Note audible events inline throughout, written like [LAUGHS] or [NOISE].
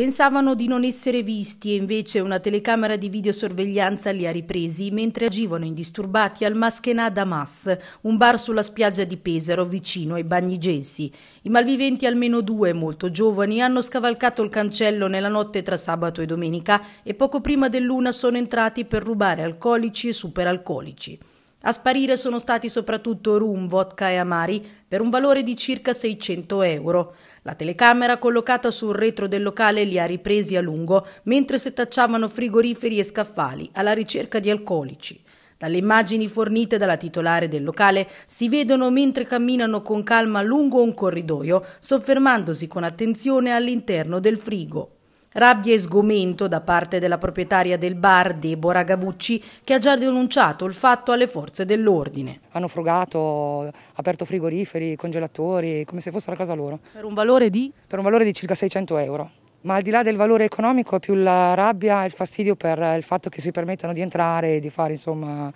Pensavano di non essere visti e invece una telecamera di videosorveglianza li ha ripresi mentre agivano indisturbati al Maschenà Damas, un bar sulla spiaggia di Pesaro vicino ai Bagni Gessi. I malviventi, almeno due molto giovani, hanno scavalcato il cancello nella notte tra sabato e domenica e poco prima dell'una sono entrati per rubare alcolici e superalcolici. A sparire sono stati soprattutto rum, vodka e amari per un valore di circa 600 euro. La telecamera collocata sul retro del locale li ha ripresi a lungo mentre setacciavano frigoriferi e scaffali alla ricerca di alcolici. Dalle immagini fornite dalla titolare del locale si vedono mentre camminano con calma lungo un corridoio, soffermandosi con attenzione all'interno del frigo. Rabbia e sgomento da parte della proprietaria del bar, Deborah Gabucci, che ha già denunciato il fatto alle forze dell'ordine. Hanno frugato, aperto frigoriferi, congelatori, come se fosse la casa loro. Per un valore di? Per un valore di circa 600 euro. Ma al di là del valore economico è più la rabbia e il fastidio per il fatto che si permettano di entrare e di fare, insomma,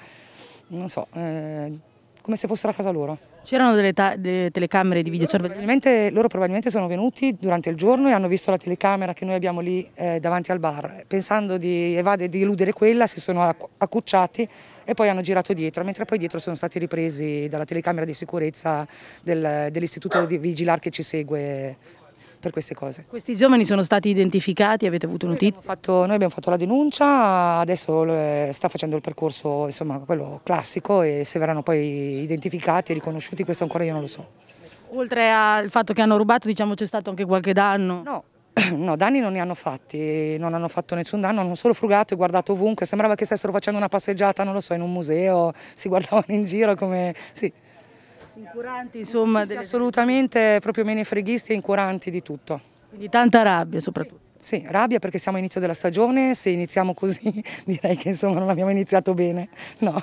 non so... Eh, come se fossero a casa loro. C'erano delle, delle, telecamere di videosorveglianza? Loro, loro probabilmente sono venuti durante il giorno e hanno visto la telecamera che noi abbiamo lì eh, davanti al bar. Pensando di evadere, e di eludere quella, si sono accucciati e poi hanno girato dietro, mentre poi dietro sono stati ripresi dalla telecamera di sicurezza del, dell'istituto di vigilar che ci segue per queste cose. Questi giovani sono stati identificati, avete avuto notizie? Noi abbiamo fatto, noi abbiamo fatto la denuncia, adesso eh, sta facendo il percorso insomma, quello classico e se verranno poi identificati e riconosciuti questo ancora io non lo so. Oltre al fatto che hanno rubato diciamo c'è stato anche qualche danno? No, [CLEARS THROAT] No, danni non ne hanno fatti, non hanno fatto nessun danno, hanno solo frugato e guardato ovunque, sembrava che stessero facendo una passeggiata, non lo so, in un museo, si guardavano in giro come... Sì. Incuranti insomma? Sì, delle... Assolutamente proprio menefreghisti e incuranti di tutto. Quindi tanta rabbia soprattutto. Sì, sì rabbia perché siamo all'inizio della stagione, se iniziamo così [LAUGHS] direi che insomma non abbiamo iniziato bene. No.